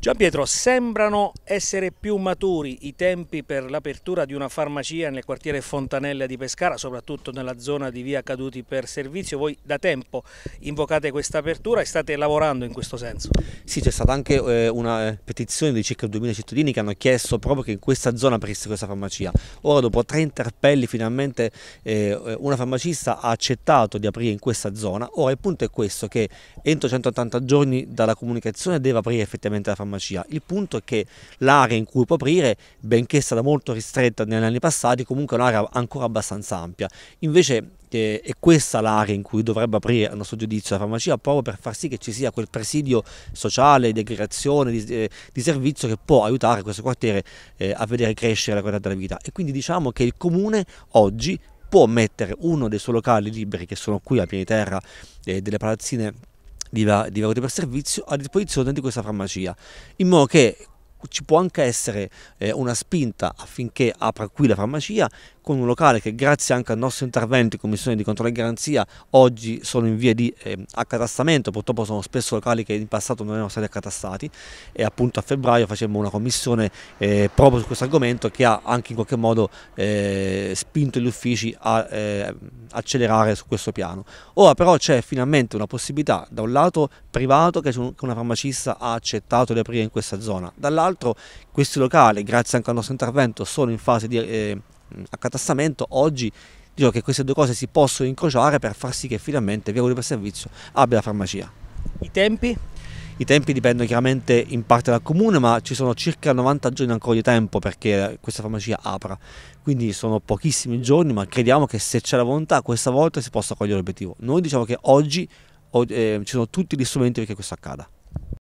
Gian Pietro, sembrano essere più maturi i tempi per l'apertura di una farmacia nel quartiere Fontanella di Pescara, soprattutto nella zona di via Caduti per Servizio. Voi da tempo invocate questa apertura e state lavorando in questo senso? Sì, c'è stata anche eh, una eh, petizione di circa 2000 cittadini che hanno chiesto proprio che in questa zona aprisse questa farmacia. Ora, dopo tre interpelli, finalmente eh, una farmacista ha accettato di aprire in questa zona. Ora, il punto è questo, che entro 180 giorni dalla comunicazione deve aprire effettivamente la farmacia farmacia. Il punto è che l'area in cui può aprire, benché stata molto ristretta negli anni passati, comunque è un'area ancora abbastanza ampia. Invece eh, è questa l'area in cui dovrebbe aprire a nostro giudizio la farmacia proprio per far sì che ci sia quel presidio sociale, di aggregazione, di, eh, di servizio che può aiutare questo quartiere eh, a vedere crescere la qualità della vita e quindi diciamo che il comune oggi può mettere uno dei suoi locali liberi che sono qui a piedi terra eh, delle palazzine di, di per servizio a disposizione di questa farmacia, in modo che ci può anche essere eh, una spinta affinché apra qui la farmacia con un locale che grazie anche al nostro intervento in Commissione di Controllo e Garanzia oggi sono in via di eh, accatastamento, purtroppo sono spesso locali che in passato non erano stati accatastati e appunto a febbraio facemmo una commissione eh, proprio su questo argomento che ha anche in qualche modo eh, spinto gli uffici a eh, accelerare su questo piano. Ora però c'è finalmente una possibilità da un lato privato che una farmacista ha accettato di aprire in questa zona. Dall'altro questi locali, grazie anche al nostro intervento, sono in fase di eh, accatastamento. Oggi dico che queste due cose si possono incrociare per far sì che finalmente Via Univer Servizio abbia la farmacia. I tempi? I tempi dipendono chiaramente in parte dal comune, ma ci sono circa 90 giorni ancora di tempo perché questa farmacia apra. Quindi sono pochissimi giorni, ma crediamo che se c'è la volontà questa volta si possa cogliere l'obiettivo. Noi diciamo che oggi o, eh, ci sono tutti gli strumenti perché questo accada.